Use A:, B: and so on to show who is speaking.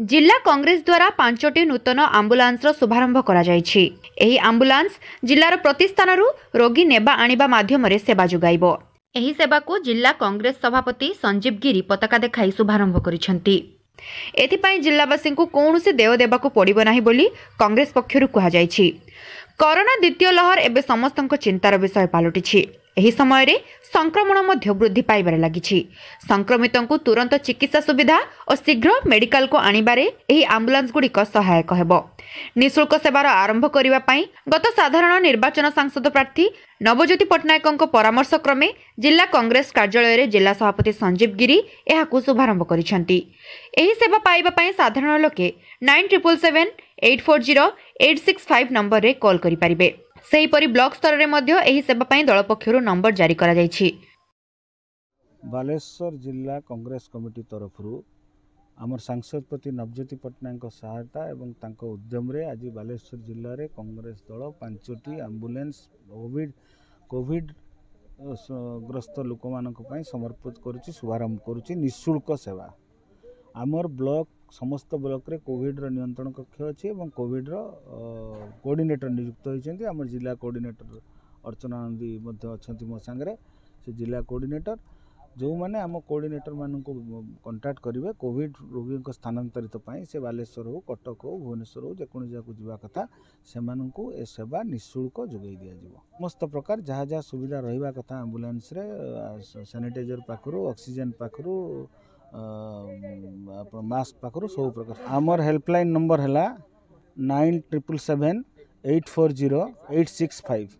A: ଜିଲ୍ଲା କଂଗ୍ରେସ ଦ୍ୱାରା ପାଞ୍ଚଟି ନୂତନ ଆମ୍ବୁଲାନ୍ସର ଶୁଭାରମ୍ଭ କରାଯାଇଛି ଏହି ଆମ୍ବୁଲାନ୍ସ ଜିଲ୍ଲାର ପ୍ରତି ସ୍ଥାନରୁ ରୋଗୀ ନେବା ଆଣିବା ମାଧ୍ୟମରେ ସେବା ଯୋଗାଇବ ଏହି ସେବାକୁ ଜିଲ୍ଲା କଂଗ୍ରେସ ସଭାପତି ସଞ୍ଜୀବ ଗିରି ପତାକା ଦେଖାଇ ଶୁଭାରମ୍ଭ କରିଛନ୍ତି ଏଥିପାଇଁ ଜିଲ୍ଲାବାସୀଙ୍କୁ କୌଣସି ଦେୟ ଦେବାକୁ ପଡ଼ିବ ନାହିଁ ବୋଲି କଂଗ୍ରେସ ପକ୍ଷରୁ କୁହାଯାଇଛି କରୋନା ଦ୍ୱିତୀୟ ଲହର ଏବେ ସମସ୍ତଙ୍କ ଚିନ୍ତାର ବିଷୟ ପାଲଟିଛି ଏହି ସମୟରେ ସଂକ୍ରମଣ ମଧ୍ୟ ବୃଦ୍ଧି ପାଇବାରେ ଲାଗିଛି ସଂକ୍ରମିତଙ୍କୁ ତୁରନ୍ତ ଚିକିତ୍ସା ସୁବିଧା ଓ ଶୀଘ୍ର ମେଡିକାଲକୁ ଆଣିବାରେ ଏହି ଆମ୍ବୁଲାନ୍ସଗୁଡ଼ିକ ସହାୟକ ହେବ ନିଃଶୁଳ୍କ ସେବାର ଆରମ୍ଭ କରିବା ପାଇଁ ଗତ ସାଧାରଣ ନିର୍ବାଚନ ସାଂସଦ ପ୍ରାର୍ଥୀ ନବଜ୍ୟୋତି ପଟ୍ଟନାୟକଙ୍କ ପରାମର୍ଶ କ୍ରମେ ଜିଲ୍ଲା କଂଗ୍ରେସ କାର୍ଯ୍ୟାଳୟରେ ଜିଲ୍ଲା ସଭାପତି ସଞ୍ଜୀବ ଗିରି ଏହାକୁ ଶୁଭାରମ୍ଭ କରିଛନ୍ତି ଏହି ସେବା ପାଇବା ପାଇଁ ସାଧାରଣ ଲୋକେ nine triple seven eight four zero eight six five ନମ୍ବରରେ କଲ୍ କରିପାରିବେ ସେହିପରି ବ୍ଲକ ସ୍ତରରେ ମଧ୍ୟ ଏହି ସେବା ପାଇଁ ଦଳ ପକ୍ଷରୁ ନମ୍ବର ଜାରି କରାଯାଇଛି
B: ବାଲେଶ୍ୱର ଜିଲ୍ଲା କଂଗ୍ରେସ କମିଟି ତରଫରୁ ଆମର ସାଂସଦ ପ୍ରତି ନବଜ୍ୟୋତି ପଟ୍ଟନାୟକଙ୍କ ସହାୟତା ଏବଂ ତାଙ୍କ ଉଦ୍ୟମରେ ଆଜି ବାଲେଶ୍ୱର ଜିଲ୍ଲାରେ କଂଗ୍ରେସ ଦଳ ପାଞ୍ଚଟି ଆମ୍ବୁଲାନ୍ସ କୋଭିଡ କୋଭିଡ ଗ୍ରସ୍ତ ଲୋକମାନଙ୍କ ପାଇଁ ସମର୍ପିତ କରୁଛି ଶୁଭାରମ୍ଭ କରୁଛି ନିଃଶୁଳ୍କ ସେବା ଆମର ବ୍ଲକ ସମସ୍ତ ବ୍ଲକରେ କୋଭିଡ଼ର ନିୟନ୍ତ୍ରଣ କକ୍ଷ ଅଛି ଏବଂ କୋଭିଡ଼ର କୋଡ଼ିନେଟର ନିଯୁକ୍ତ ହୋଇଛନ୍ତି ଆମର ଜିଲ୍ଲା କୋଡ଼ିନେଟର ଅର୍ଚ୍ଚନା ନନ୍ଦୀ ମଧ୍ୟ ଅଛନ୍ତି ମୋ ସାଙ୍ଗରେ ସେ ଜିଲ୍ଲା କୋଡ଼ିନେଟର ଯେଉଁମାନେ ଆମ କୋଡ଼ିନେଟରମାନଙ୍କୁ କଣ୍ଟାକ୍ଟ କରିବେ କୋଭିଡ଼ ରୋଗୀଙ୍କ ସ୍ଥାନାନ୍ତରିତ ପାଇଁ ସେ ବାଲେଶ୍ୱର ହେଉ କଟକ ହେଉ ଭୁବନେଶ୍ୱର ହେଉ ଯେକୌଣସି ଜାଗାକୁ ଯିବା କଥା ସେମାନଙ୍କୁ ଏ ସେବା ନିଃଶୁଳ୍କ ଯୋଗାଇ ଦିଆଯିବ ସମସ୍ତ ପ୍ରକାର ଯାହା ଯାହା ସୁବିଧା ରହିବା କଥା ଆମ୍ବୁଲାନ୍ସରେ ସାନିଟାଇଜର୍ ପାଖରୁ ଅକ୍ସିଜେନ୍ ପାଖରୁ ଆପଣ ମାସ୍କ ପାଖରୁ ସବୁ ପ୍ରକାର ଆମର ହେଲ୍ପଲାଇନ୍ ନମ୍ବର ହେଲା nine triple seven eight four zero eight six five